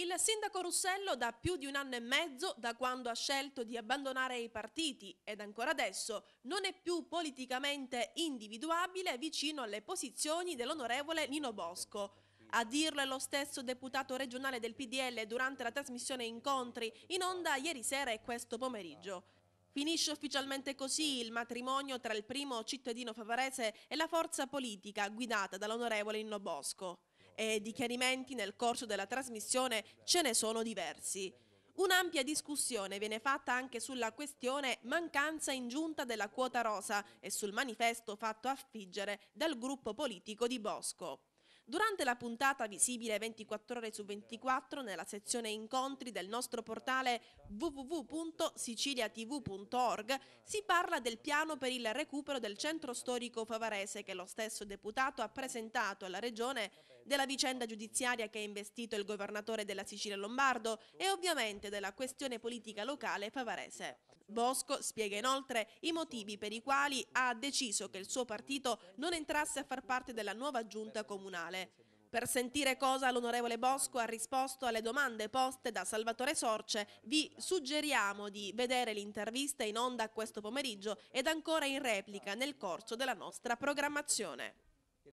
Il sindaco Russello da più di un anno e mezzo, da quando ha scelto di abbandonare i partiti ed ancora adesso, non è più politicamente individuabile vicino alle posizioni dell'onorevole Nino Bosco. A dirlo è lo stesso deputato regionale del PDL durante la trasmissione Incontri in onda ieri sera e questo pomeriggio. Finisce ufficialmente così il matrimonio tra il primo cittadino favarese e la forza politica guidata dall'onorevole Nino Bosco e di chiarimenti nel corso della trasmissione ce ne sono diversi. Un'ampia discussione viene fatta anche sulla questione mancanza in giunta della quota rosa e sul manifesto fatto affiggere dal gruppo politico di Bosco. Durante la puntata visibile 24 ore su 24 nella sezione incontri del nostro portale www.siciliatv.org si parla del piano per il recupero del centro storico favarese che lo stesso deputato ha presentato alla regione della vicenda giudiziaria che ha investito il governatore della Sicilia Lombardo e ovviamente della questione politica locale favarese. Bosco spiega inoltre i motivi per i quali ha deciso che il suo partito non entrasse a far parte della nuova giunta comunale. Per sentire cosa l'onorevole Bosco ha risposto alle domande poste da Salvatore Sorce, vi suggeriamo di vedere l'intervista in onda questo pomeriggio ed ancora in replica nel corso della nostra programmazione.